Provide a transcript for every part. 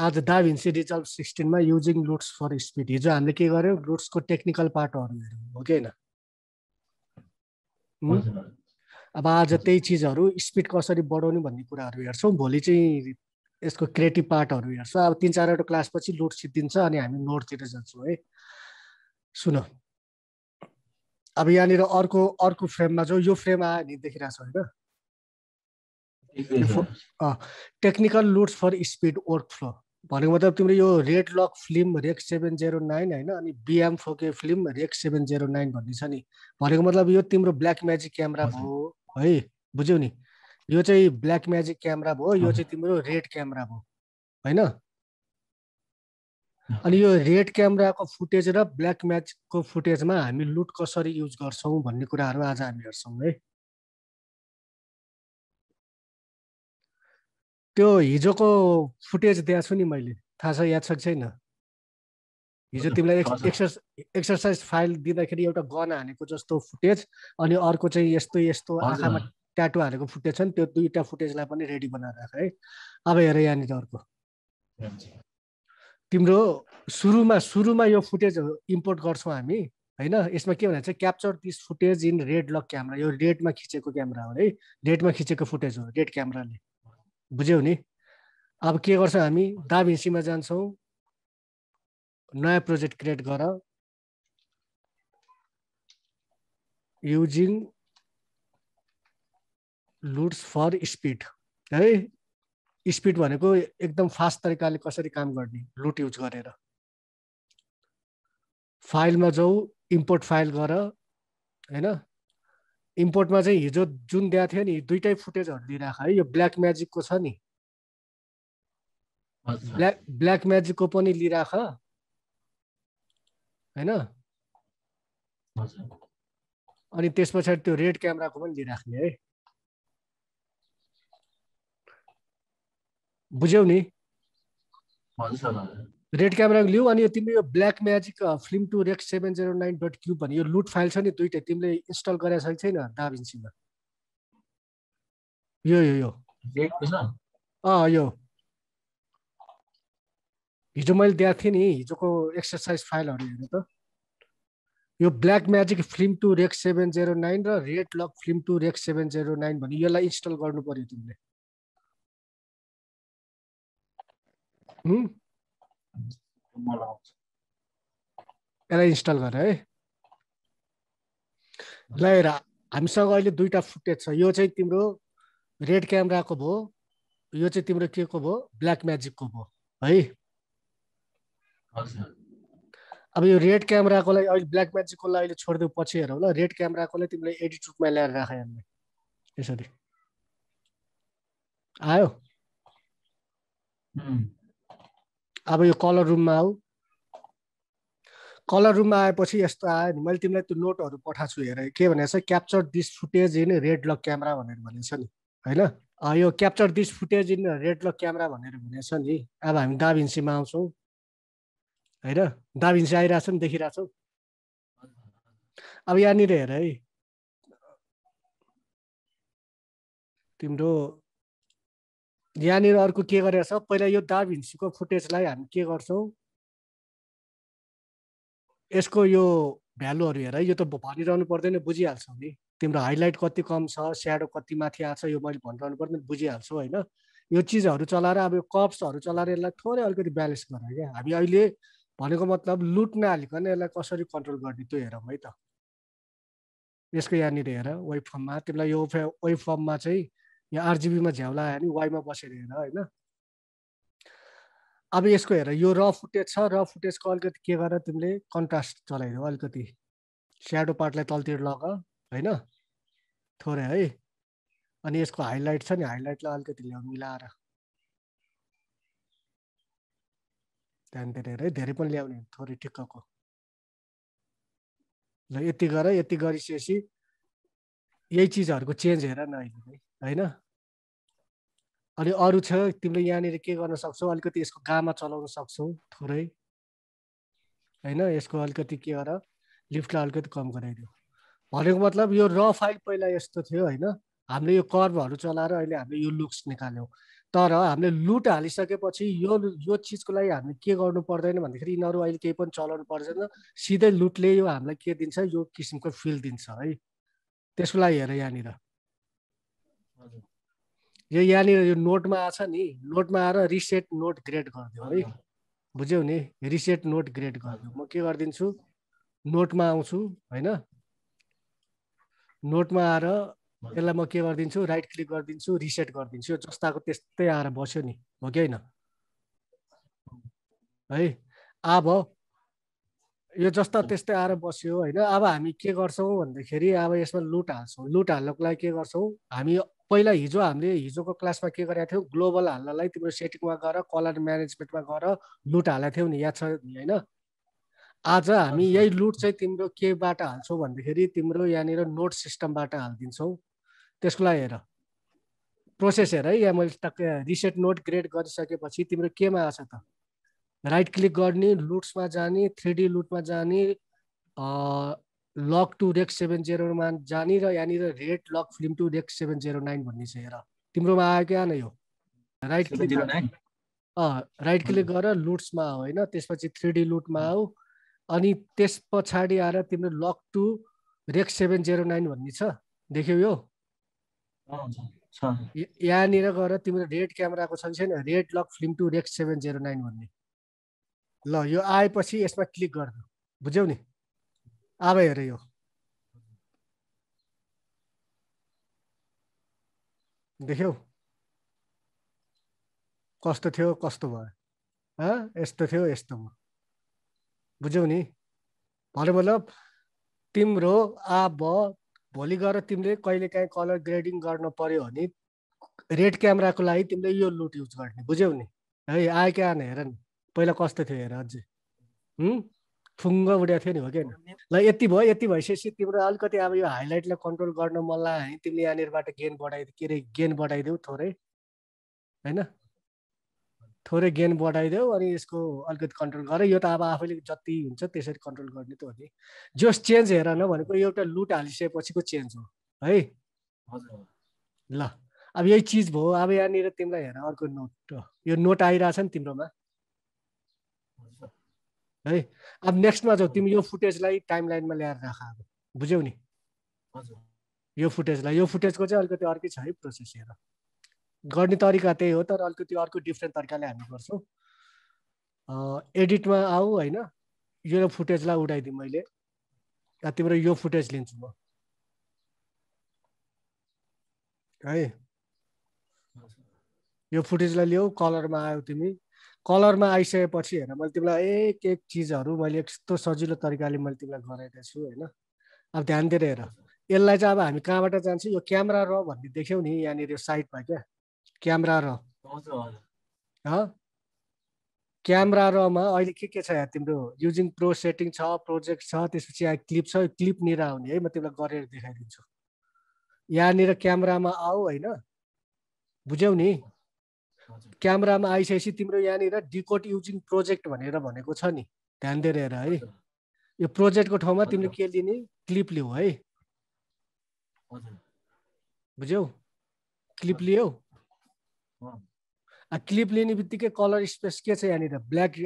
आज DaVinci Resolve सिक्सटिनमा using LUTs for speed हिजो हामीले के गर्यौँ लुट्सको टेक्निकल पार्टहरू हेऱ्यौँ हो कि होइन अब आज त्यही चिजहरू स्पिड कसरी बढाउने भन्ने कुराहरू हेर्छौँ भोलि चाहिँ यसको क्रिएटिभ पार्टहरू हेर्छौँ अब तिन चारवटा क्लासपछि लुट सिद्धिन्छ अनि हामी नोटतिर जान्छौँ है सुन अब यहाँनिर अर्को अर्को फ्रेममा जाउँ यो फ्रेम आयो भने देखिरहेको छ होइन technical LUTs for speed work flow भनेको मतलब तिम्रो यो red log film rec seven zero nine होइन अनि बिएम फोके film rec seven zero nine भन्ने छ नि भनेको मतलब यो तिम्रो ब्ल्याक म्याजिक क्यामेरा भयो है बुझ्यौ नि यो चाहिँ ब्ल्याक म्याजिक क्यामेरा भयो यो चाहिँ तिम्रो रेड क्यामेरा भयो होइन अनि यो रेड क्यामेराको फुटेज र ब्ल्याक म्याजिकको फुटेजमा हामी लुट कसरी युज गर्छौँ भन्ने कुराहरू आज हामी हेर्छौँ है त्यो हिजोको फुटेज दिएको छु नि मैले थाहा छ याद छ कि छैन हिजो तिमीलाई एक्सर्स एक्सर्साइज फाइल दिँदाखेरि एउटा गन हानेको जस्तो फुटेज अनि अर्को चाहिँ यस्तो यस्तो आँखामा ट्याटो हालेको फुटेज छ नि त्यो दुईवटा फुटेजलाई पनि रेडी बनाएर राख है अब हेर यहाँनिर अर्को तिम्रो सुरुमा सुरुमा यो फुटेज इम्पोर्ट गर्छौँ हामी होइन यसमा के भनेर चाहिँ capture this footage in red log camera यो रेडमा खिचेको क्यामरा हो है रेडमा खिचेको फुटेज हो रेड क्यामराले बुझ्यौ नि अब के गर्छौँ हामी दाभिसीमा जान्छौँ नयाँ प्रोजेक्ट क्रिएट गर युजिङ लुट्स फर स्पिड है स्पिड भनेको एकदम फास्ट तरिकाले कसरी काम गर्ने लुट युज गरेर फाइलमा जाऊ इम्पोर्ट फाइल गर होइन इम्पोर्टमा चाहिँ हिजो जुन दिएको थियो नि दुइटै फुटेजहरू दिइराख है यो ब्ल्याक म्याजिकको छ नि ब्ल्याक ब्ल्याक म्याजिकको पनि लिइराख होइन अनि त्यस पछाडि त्यो रेड क्यामेराको पनि लिइराख्ने है बुझ्यौ नि रेड क्यामेरा लिऊ अनि यो तिम्रो यो Blackmagic film to rec seven zero nine dot cube भन्ने यो लुट फाइल छ नि दुइटै तिमीले इन्स्टल गरेको छैन डाभिन्सीमा यो यो यो अँ यो हिजो मैले दिएको थिएँ नि हिजोको एक्सर्साइज फाइलहरू हेर्नु त यो Blackmagic film to rec seven zero nine र red log film to rec seven zero nine भन्ने यसलाई इन्स्टल गर्नु पऱ्यो तिमीले यसलाई इन्स्टल गर है ल हेर हामीसँग अहिले दुईवटा फुटेज छ यो चाहिँ तिम्रो रेड क्यामेराको भयो यो चाहिँ तिम्रो के को भयो ब्ल्याक म्याजिकको भयो है अब यो रेड क्यामेराकोलाई अहिले ब्ल्याक म्याजिककोलाई अहिले छोडिदियो पछि हेरौँ ल रेड क्यामेराकोलाई तिमीले एडिट रूपमा ल्याएर राख हामीले यसरी आयो अब यो कलर रुममा आऊ कलर रुममा आएपछि यस्तो आयो नि मैले तिमीलाई त्यो नोटहरू पठाएको छु हेर के भनेको छ capture this footage in red log camera भनेर भनेको छ नि होइन यो capture this footage in red log camera भनेर भनेको छ नि अब हामी दाभिन्सीमा आउँछौँ होइन दाभिन्सी छ नि देखिरहेको देखिरहेछौँ अब यहाँनिर हेर है तिम्रो यहाँनिर अर्को के गरेको छ पहिला यो दाभिन्सीको फुटेजलाई हामी के गर्छौँ यसको यो भ्यालुहरू हेर यो त भनिरहनु पर्दैन बुझिहाल्छौ नि तिम्रो हाइलाइट कति कम छ स्याडो कति माथि आएको छ यो मैले भनिरहनु पर्दैन बुझिहाल्छौँ होइन यो चिजहरू चलाएर अब यो कप्सहरू चलाएर यसलाई थोरै अलिकति ब्यालेन्स गरेर क्या हामी अहिले भनेको मतलब लुट नहालिकन यसलाई कसरी कन्ट्रोल गर्ने त्यो हेरौँ है त यसको यहाँनिर हेर वेब फर्ममा तिमीलाई यो वेब फर्ममा चाहिँ यहाँ आरजिबीमा झ्याउला आयो भने वाइमा बसेर हेर होइन अब यसको हेर यो र फुटेज छ र फुटेजको अलिकति के गर तिमीले कन्ट्रास्ट चलाइदेऊ अलिकति स्याडो पार्टलाई तलतिर लग होइन थोरै है अनि यसको हाइलाइट छ नि हाइलाइटलाई अलिकति ल्याउ मिलाएर त्यहाँदेखि हेर है धेरै पनि ल्याउने थोरै ठिक्कको ल यति गर यति गरिसकेपछि यही चिजहरूको चेन्ज हेर न अहिले होइन अनि अरू छ तिमीले यहाँनिर के गर्न सक्छौ अलिकति यसको गामा चलाउन सक्छौ थोरै होइन यसको अलिकति के गर लिफ्टलाई अलिकति कम गराइदियो भनेको मतलब यो र फाइल पहिला यस्तो थियो होइन हामीले यो कर्भहरू चलाएर अहिले हामीले यो लुक्स निकाल्यौँ तर हामीले लुट हालिसकेपछि यो यो चिजको लागि हामीले के गर्नु पर्दैन भन्दाखेरि यिनीहरू अहिले केही पनि चलाउनु पर्दैन सिधै लुटले यो हामीलाई के दिन्छ यो किसिमको फिल दिन्छ है त्यसको लागि हेर यहाँनिर यो यहाँनिर यो नोटमा आएछ नि नोटमा आएर रिसेट नोट ग्रेड गरिदियो है बुझ्यौ नि रिसेट नोट ग्रेड गरिदियो म के गरिदिन्छु नोटमा आउँछु होइन नोटमा आएर यसलाई म के गरिदिन्छु राइट क्लिक गरिदिन्छु रिसेट गरिदिन्छु जस्ताको त्यस्तै आएर बस्यो नि हो कि होइन है अब यो जस्ता त्यस्तै आएर बस्यो होइन अब हामी के गर्छौँ भन्दाखेरि अब यसमा लुट हाल्छौँ लुट हाल्नको लागि के गर्छौँ हामी पहिला हिजो हामीले हिजोको क्लासमा के गरेका थियौँ ग्लोबल हाल्नलाई तिम्रो सेटिङमा गएर कलर म्यानेजमेन्टमा गएर लुट हालेको थियौ नि याद छ नि होइन आज हामी यही लुट चाहिँ तिम्रो केबाट हाल्छौँ भन्दाखेरि तिम्रो यहाँनिर नोट सिस्टमबाट हालिदिन्छौँ त्यसको लागि हेर प्रोसेस हेर है यहाँ मैले टक्कै रिसेट नोट ग्रेड गरिसकेपछि तिम्रो केमा आछ त राइट क्लिक गर्ने लुट्समा जाने थ्री डी लुटमा जाने log to rec seven zero one जाने र यहाँनिर red log film to rec seven zero nine भन्ने छ हेर तिम्रोमा आयो क्या नै हो राइट क्लिक राइट क्लिक गर लुट्समा आऊ होइन त्यसपछि थ्री डी लुटमा आऊ अनि त्यस पछाडि आएर तिम्रो log to rec seven zero nine भन्ने छ देख्यौ यो यहाँनिर गएर तिम्रो रेड क्यामेराको छ कि छैन red log film to rec seven zero nine भन्ने ल यो आएपछि यसमा क्लिक गर्नु बुझ्यौ नि अब हेर यो देख्यौ कस्तो थियो कस्तो भयो यस्तो थियो यस्तो भयो बुझ्यौ नि भने मतलब तिम्रो अब भोलि गएर तिमीले कहिले काहीँ कलर ग्रेडिङ गर्नु पर्यो भने रेड क्यामेराको लागि तिमीले यो लुट युज गर्ने बुझ्यौ नि है आयो क्या हेर नि पहिला कस्तो थियो हेर अझै फुङ्ग उड्या थियो नि हो क्या ल यति भयो यति भइसकेपछि तिम्रो अलिकति अब यो हाइलाइटलाई कन्ट्रोल गर्न मल्ला है तिमीले यहाँनिरबाट गेन बढाइदियो के अरे गेन बढाइदेऊ थोरै होइन थोरै गेन बढाइदेऊ अनि यसको अलिकति कन्ट्रोल गर यो त अब आफैले जति हुन्छ त्यसरी कन्ट्रोल गर्ने त हो नि जोस चेन्ज हेर न भनेको एउटा लुट हालिसकेपछिको चेन्ज हो है ल अब यही चिज भयो अब यहाँनिर तिमीलाई हेर अर्को नोट यो नोट आइरहेछ नि तिम्रोमा है अब नेक्स्टमा जाऊ तिमी यो फुटेजलाई टाइम लाइनमा ल्याएर राख अब बुझ्यौ नि हजुर यो फुटेजलाई यो फुटेजको चाहिँ अलिकति अर्कै छ है प्रोसेस हेर गर्ने तरिका त्यही हो तर अलिकति अर्को डिफ्रेन्ट तरिकाले हामी गर्छौँ एडिटमा आऊ होइन यो फुटेजलाई उडाइदिउँ मैले तिम्रो यो फुटेज लिन्छु म है यो फुटेजलाई ल्याऊ कलरमा आयो तिमी कलरमा आइसकेपछि हेर मैले तिमीलाई एक एक चिजहरू मैले यस्तो सजिलो तरिकाले मैले तिमीलाई गराएको छु होइन अब ध्यान दिएर हेर यसलाई चाहिँ अब हामी कहाँबाट जान्छ यो क्यामरा र भन्ने देख्यौ नि यहाँनिर साइडमा क्या क्यामरा र क्यामरा रमा अहिले के के छ यहाँ तिम्रो युजिङ प्रो सेटिङ छ प्रोजेक्ट छ त्यसपछि यहाँ क्लिप छ क्लिप क्लिपनिर आउने है म तिमीलाई गरेर देखाइदिन्छु यहाँनिर क्यामरामा आऊ होइन बुझ्यौ नि क्यामरामा आइसकेपछि तिम्रो यहाँनिर डिकोट युजिङ प्रोजेक्ट भनेर भनेको छ नि ध्यान दिएर हेर है यो प्रोजेक्टको ठाउँमा तिमीले के लिने क्लिप लिऊ है बुझ्यौ क्लिप लियौ क्लिप लिने बित्तिकै कलर स्पेस के छ यहाँनिर ब्ल्याक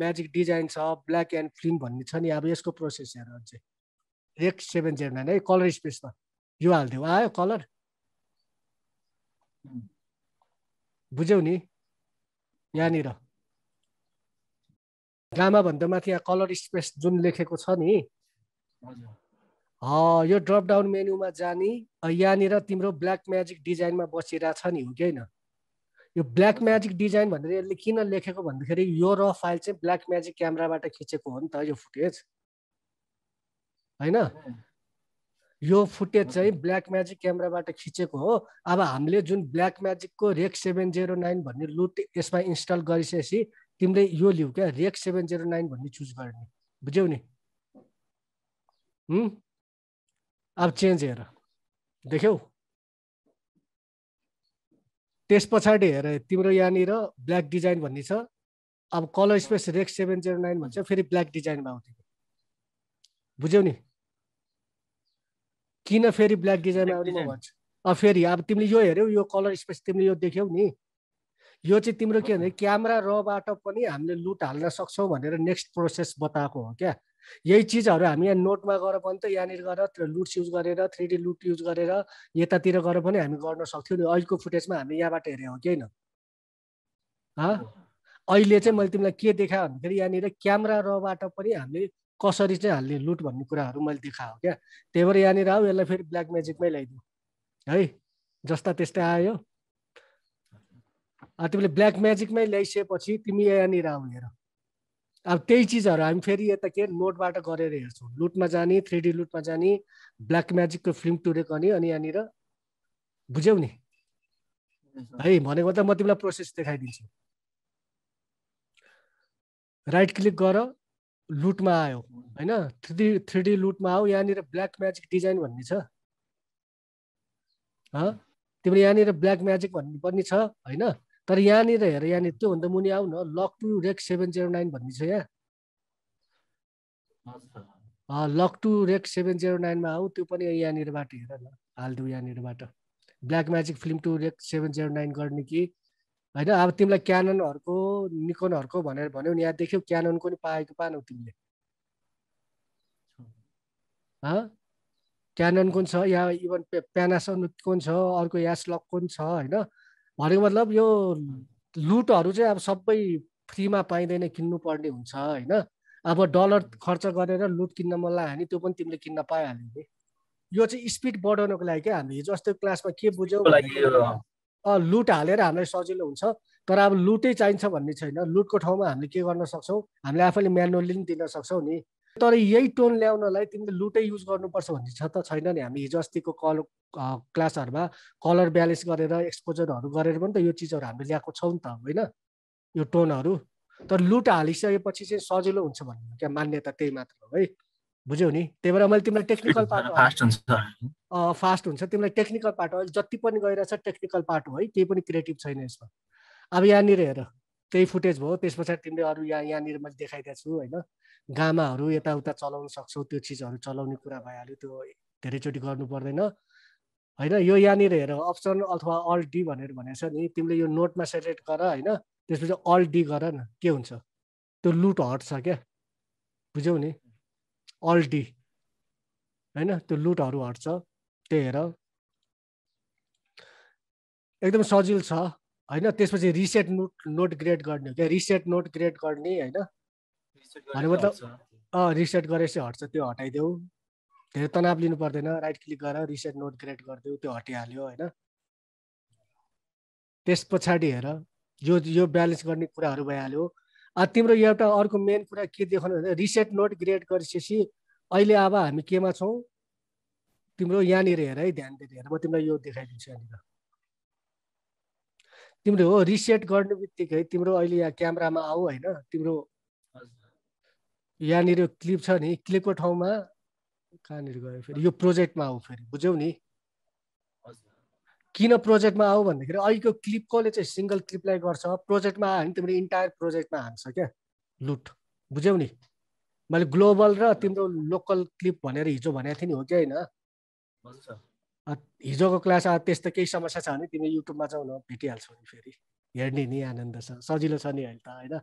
म्याजिक डिजाइन छ ब्ल्याक एन्ड फिल्म भन्ने छ नि अब यसको प्रोसेस हेर अझै सेभेन जेरो नाइन है कलर स्पेसमा यो हालिदियो आयो कलर बुझ्यौ नि यहाँनिर गामा माथि यहाँ कलर स्पेस जुन लेखेको छ नि यो ड्रप डाउन मेन्युमा जाने यहाँनिर तिम्रो ब्ल्याक म्याजिक डिजाइनमा बसिरहेको छ नि हो कि होइन यो ब्ल्याक म्याजिक डिजाइन भनेर यसले किन लेखेको भन्दाखेरि यो र फाइल चाहिँ ब्ल्याक म्याजिक क्यामेराबाट खिचेको हो नि त यो फुटेज होइन यो फुटेज चाहिँ ब्ल्याक म्याजिक क्यामेराबाट खिचेको हो अब हामीले जुन ब्ल्याक म्याजिकको रेक सेभेन जेरो नाइन भन्ने लुट यसमा इन्स्टल गरिसकेपछि तिमीले यो लिऊ क्या रेक सेभेन जेरो नाइन भन्ने चुज गर्ने बुझ्यौ नि अब चेन्ज हेर देख्यौ त्यस पछाडि हेर तिम्रो यहाँनिर ब्ल्याक डिजाइन भन्ने छ अब colour space rec seven zero nine भन्छ फेरि ब्ल्याक डिजाइनमा आउँथ्यो बुझ्यौ नि किन फेरि ब्ल्याक डिजाइन आउने म अब फेरि अब तिमीले यो हेऱ्यौ यो कलर स्पेस तिमीले यो देख्यौ नि यो चाहिँ तिम्रो के भने क्यामरा रबाट पनि हामीले लुट हाल्न सक्छौँ भनेर नेक्स्ट प्रोसेस बताएको हो क्या यही चिजहरू हामी यहाँ नोटमा गएर पनि त यहाँनिर गएर लुट्स युज गरेर थ्री डी लुट युज गरेर यतातिर गएर पनि हामी गर्न सक्थ्यौँ नि अहिलेको फुटेजमा हामी यहाँबाट हेऱ्यौँ कि होइन अहिले चाहिँ मैले तिमीलाई के देखाएँ भन्दाखेरि यहाँनिर क्यामरा रबाट पनि हामीले कसरी चाहिँ हाल्ने लुट भन्ने कुराहरू मैले देखाएको क्या त्यही भएर यहाँनिर आऊ यसलाई फेरि ब्ल्याक म्याजिकमै ल्याइदिउँ है जस्ता त्यस्तै आयो तिमीले ब्ल्याक म्याजिकमै ल्याइसकेपछि तिमी यहाँनिर आऊ हेर अब त्यही चिजहरू हामी फेरि यता के नोटबाट गरेर हेर्छौँ लुटमा जाने थ्री डी लुटमा जाने ब्ल्याक म्याजिकको फिल्म टुरेको नि अनि यहाँनिर बुझ्यौ नि है भनेको त म तिमीलाई प्रोसेस देखाइदिन्छु राइट क्लिक गर लुटमा आयो होइन थ्री थ्री डी लुटमा आऊ यहाँनिर ब्ल्याक म्याजिक डिजाइन भन्ने छ तिमीले यहाँनिर ब्ल्याक म्याजिक भन्ने पनि छ होइन तर यहाँनिर हेर यहाँनिर त्योभन्दा मुनि आऊ न log to rec seven zero nine भन्ने छ यहाँ log to rec seven zero नाइनमा आऊ त्यो पनि यहाँनिरबाट हेर न हालिदेऊ यहाँनिरबाट Blackmagic film to rec seven zero nine गर्ने कि होइन अब तिमीलाई क्याननहरूको निकोनहरूको भनेर भन्यौ नि यहाँ देख्यौ क्यानोनको नि पाएको पानौ तिमीले क्यानन कुन छ या इभन प्यानासोनिक कुन छ अर्को यास्लक कुन छ होइन भनेको मतलब यो लुटहरू चाहिँ अब सबै फ्रीमा पाइँदैन किन्नु पर्ने हुन्छ होइन अब डलर खर्च गरेर लुट किन्न मन लाग्यो भने त्यो पनि तिमीले किन्न पाइहाल्यो नि यो चाहिँ स्पिड बढाउनको लागि क्या हामीले हिजो अस्ति क्लासमा के बुझ्यौँ लुट हालेर हामीलाई सजिलो हुन्छ तर अब लुटै चाहिन्छ भन्ने छैन लुटको ठाउँमा हामीले के गर्न सक्छौँ हामीले आफैले म्यानुअली पनि दिन सक्छौँ नि तर यही टोन ल्याउनलाई तिमीले लुटै युज गर्नुपर्छ भन्ने छ त छैन नि हामी हिजो अस्तिको कल क्लासहरूमा कलर ब्यालेन्स गरेर एक्सपोजरहरू गरेर पनि त यो चिजहरू हामीले ल्याएको छौँ नि त होइन यो टोनहरू तर लुट हालिसकेपछि चाहिँ सजिलो हुन्छ भन्ने क्या मान्यता त्यही मात्र हो है बुझ्यौ नि त्यही भएर मैले तिमीलाई टेक्निकल पार्ट फास्ट हुन्छ फास्ट हुन्छ तिमीलाई टेक्निकल पार्ट अहिले जति पनि गइरहेछ टेक्निकल पार्ट हो है केही पनि क्रिएटिभ छैन यसमा अब यहाँनिर हेर त्यही फुटेज भयो त्यस पछाडि तिमीले अरू यहाँ यहाँनिर मैले देखाइदिएको छु होइन गामाहरू यताउता चलाउन सक्छौ त्यो चिजहरू चलाउने कुरा भइहाल्यो त्यो धेरैचोटि गर्नु पर्दैन होइन यो यहाँनिर हेर अप्सन अथवा अल डी भनेर भनेको छ नि तिमीले यो नोटमा सेलेक्ट गर होइन त्यसपछि अल डी गर न के हुन्छ त्यो लुट हट्छ क्या बुझ्यौ नि अल डी होइन त्यो लुटहरू हट्छ त्यही हेर एकदम सजिलो छ होइन त्यसपछि रिसेट नोट नोट क्रिएट गर्ने हो क्या रिसेट नोट क्रिएट गर्ने होइन भने मतलब अँ रिसेट गरेपछि हट्छ त्यो हटाइदेऊ धेरै तनाव लिनु पर्दैन राइट क्लिक गरेर रिसेट नोट क्रिएट गरिदेऊ त्यो हटिहाल्यो होइन त्यस पछाडि हेर यो यो ब्यालेन्स गर्ने कुराहरू भइहाल्यो तिम्रो एउटा अर्को मेन कुरा के देखाउनु भने रिसेट नोट क्रिएट गरिसकेपछि अहिले अब हामी केमा छौँ तिम्रो यहाँनिर हेर है ध्यान दिएर हेर म तिमीलाई यो देखाइदिन्छु यहाँनिर तिम्रो हो रिसेट गर्ने बित्तिकै तिम्रो अहिले यहाँ क्यामरामा आऊ होइन तिम्रो यहाँनिर क्लिप छ नि क्लिपको ठाउँमा कहाँनिर गयो फेरि यो प्रोजेक्टमा आऊ फेरि बुझ्यौ नि किन प्रोजेक्टमा आऊ भन्दाखेरि अहिलेको क्लिप कसले चाहिँ सिङ्गल क्लिपलाई गर्छ प्रोजेक्टमा आयो भने तिम्रो इन्टायर प्रोजेक्टमा हान्छ क्या लुट बुझ्यौ नि मैले ग्लोबल र तिम्रो लोकल क्लिप भनेर हिजो भनेको थिएँ नि हो कि होइन हिजोको क्लास त्यस्तो केही समस्या छ भने तिमी युट्युबमा जाउ न भेटिहाल्छौ नि फेरि हेर्ने नि आनन्द छ सजिलो छ नि अहिले त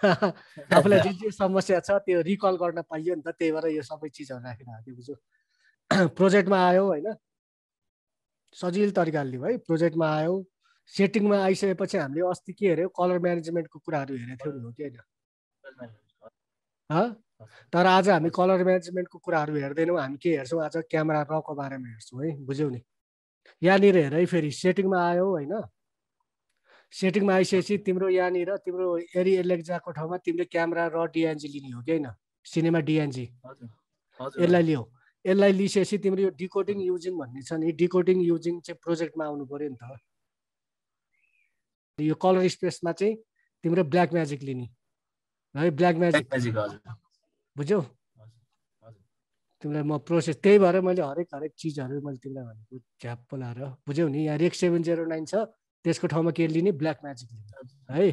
होइन आफूलाई जुन जे समस्या छ त्यो रिकल गर्न पाइयो नि त त्यही भएर यो सबै चिजहरू राखेर थियो बुझ्यो प्रोजेक्टमा आयो होइन सजिलो तरिकाले लियो है प्रोजेक्टमा आयो सेटिङमा आइसकेपछि हामीले अस्ति के हेऱ्यौँ कलर म्यानेजमेन्टको कुराहरू हेरेको थियौँ नि हो कि होइन तर आज हामी कलर म्यानेजमेन्टको कुराहरू हेर्दैनौँ हामी के हेर्छौँ आज क्यामेरा रको बारेमा हेर्छौँ है बुझ्यौ नि यहाँनिर हेर है फेरि सेटिङमा आयो होइन सेटिङमा आइसकेपछि तिम्रो यहाँनिर तिम्रो एरि एलेक्जाको ठाउँमा तिमीले क्यामरा र डिएनजी लिने हो कि होइन सिनेमा डिएनजी यसलाई लियो यसलाई लिइसकेपछि तिम्रो यो डिकोडिङ युजिङ भन्ने छ नि डिकोडिङ युजिङ चाहिँ प्रोजेक्टमा आउनु पऱ्यो नि त यो कलर स्पेसमा चाहिँ तिम्रो ब्ल्याक म्याजिक लिने है ब्ल्याक म्याजिक बुझ्यौ तिमीलाई म प्रोसेस त्यही भएर मैले हरेक हरेक चिजहरू मैले तिमीलाई भनेको झ्याप बोलाएर बुझ्यौ नि यहाँ रेक सेभेन जेरो नाइन छ त्यसको ठाउँमा के लिने ब्ल्याक म्याजिक लिने है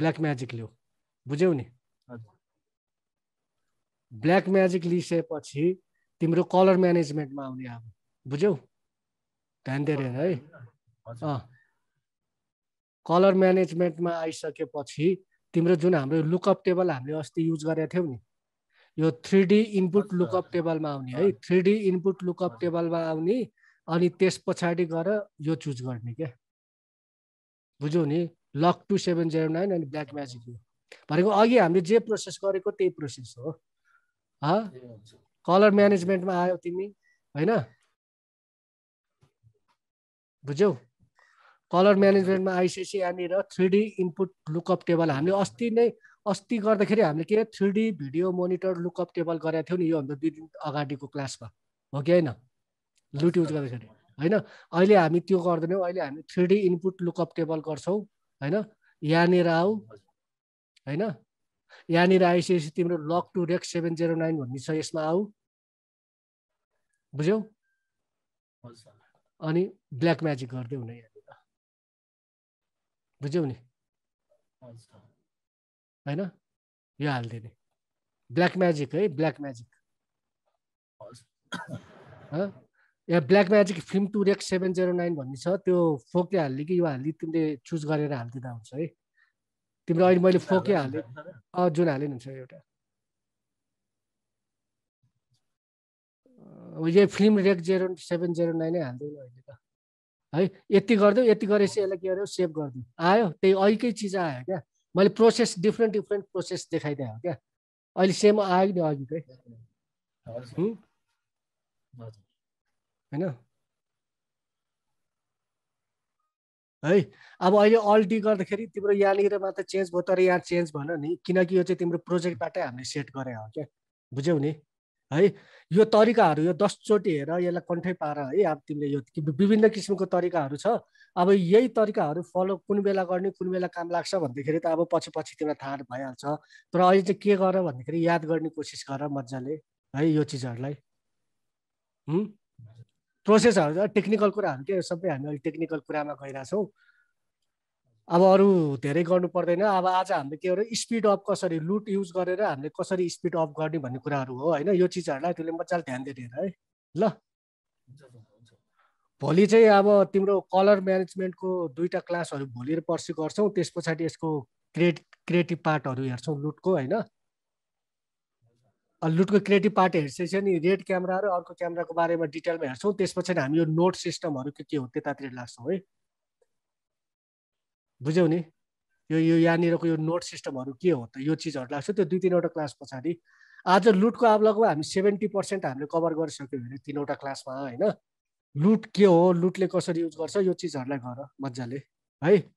ब्ल्याक म्याजिक लिऊ बुझ्यौ नि ब्ल्याक म्याजिक लिइसकेपछि तिम्रो कलर म्यानेजमेन्टमा आउने अब बुझ्यौ ध्यान दिएर है कलर म्यानेजमेन्टमा आइसकेपछि तिम्रो जुन हाम्रो लुकअप टेबल हामीले अस्ति युज गरेका थियौँ नि यो थ्री डी इनपुट लुकअप टेबलमा आउने है थ्री डी इनपुट लुकअप टेबलमा आउने अनि त्यस पछाडि गएर यो चुज गर्ने क्या बुझ्यौ नि log to seven zero nine अनि ब्ल्याक म्याजिक यो भनेको अघि हामीले जे प्रोसेस गरेको त्यही प्रोसेस हो कलर म्यानेजमेन्टमा आयो तिमी होइन बुझ्यौ कलर म्यानेजमेन्टमा आइसिएसी यहाँनिर three D input lookup table हामीले अस्ति नै अस्ति गर्दाखेरि हामीले के three D video monitor lookup table गरेका थियौँ नि योभन्दा दुई दिन अगाडिको क्लासमा हो कि होइन लुट युज गर्दाखेरि होइन अहिले हामी त्यो गर्दैनौँ अहिले हामी three D input lookup table गर्छौँ होइन यहाँनिर आऊ होइन यहाँनिर आइसकेपछि तिम्रो log to rec seven zero nine भन्ने छ यसमा आऊ बुझ्यौ अनि ब्ल्याक म्याजिक गरिदेऊ न यहाँ बुझ्यौ नि होइन यो हालिदिने ब्ल्याक म्याजिक है ब्ल्याक म्याजिक यहाँ Blackmagic film to rec seven zero nine भन्ने छ त्यो फोके हाल्ने कि यो हाल्ने तिमीले चुज गरेर हालिदिँदा हुन्छ है तिम्रो अहिले मैले फोके हालेँ अँ जुन हालेँ हुन्छ एउटा यही film rec zero seven zero नाइनै हालिदिउँ अहिले त है यति गरिदिउँ यति गरेपछि यसलाई के गर्यो सेभ गरिदिउँ आयो त्यही अहिलेकै चिज आयो क्या मैले प्रोसेस डिफ्रेन्ट डिफ्रेन्ट प्रोसेस देखाइदिएँ हो क्या अहिले सेम आयो नि अघिकै होइन है अब अहिले अल्टी गर्दाखेरि तिम्रो यहाँनिर मात्र चेन्ज भयो तर यहाँ चेन्ज भन नि किनकि यो चाहिँ तिम्रो प्रोजेक्टबाटै हामीले सेट गरे हो क्या बुझ्यौ नि है यो तरिकाहरू यो दसचोटि हेर यसलाई कन्ठै पार है अब तिमीले यो विभिन्न किसिमको तरिकाहरू छ अब यही तरिकाहरू फलो कुन बेला गर्ने कुन बेला काम लाग्छ भन्दाखेरि त अब पछि पछि तिमीलाई थाहा भइहाल्छ तर अहिले चाहिँ के गर भन्दाखेरि याद गर्ने कोसिस गर मजाले है यो चिजहरूलाई प्रोसेसहरू टेक्निकल कुराहरू के सबै हामी अहिले टेक्निकल कुरामा गइरहेछौँ अब अरू धेरै गर्नु पर्दैन अब आज हामीले के गर्यो स्पिड अफ कसरी लुट युज गरेर हामीले कसरी स्पिड अफ गर्ने भन्ने कुराहरू हो होइन यो चिजहरूलाई त्यसले मजाले ध्यान दिएर है ल भोलि चाहिँ अब तिम्रो कलर म्यानेजमेन्टको दुईवटा क्लासहरू भोलि र पर्सि गर्छौँ त्यस पछाडि यसको क्रिएट क्रिएटिभ पार्टहरू हेर्छौँ लुटको होइन लुटको क्रिएटिभ पार्ट हेर्छ नि रेड क्यामेरा र अर्को क्यामेराको बारेमा डिटेलमा हेर्छौँ त्यस पछाडि हामी यो नोट सिस्टमहरू के के हो त्यतातिर लाग्छौँ है बुझ्यौ नि यो यो यहाँनिरको यो नोट सिस्टमहरू के हो त यो चिजहरू लाग्छ त्यो दुई तिनवटा क्लास पछाडि आज लुटको अब लगभग हामी सेभेन्टी पर्सेन्ट हामीले कभर गरिसक्यो भने तिनवटा क्लासमा होइन लुट के हो लुटले कसरी युज गर्छ यो चिजहरूलाई गर मजाले है